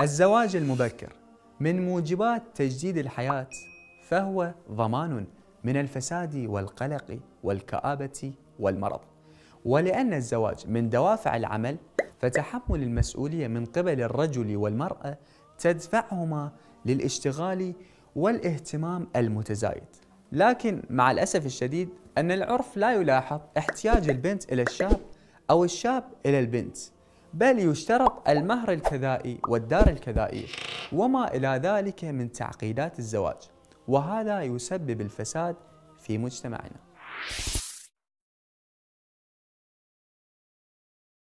الزواج المبكر من موجبات تجديد الحياة فهو ضمان من الفساد والقلق والكآبة والمرض ولأن الزواج من دوافع العمل فتحمل المسؤولية من قبل الرجل والمرأة تدفعهما للاشتغال والاهتمام المتزايد لكن مع الأسف الشديد أن العرف لا يلاحظ احتياج البنت إلى الشاب أو الشاب إلى البنت بل يشترط المهر الكذائي والدار الكذائية وما إلى ذلك من تعقيدات الزواج وهذا يسبب الفساد في مجتمعنا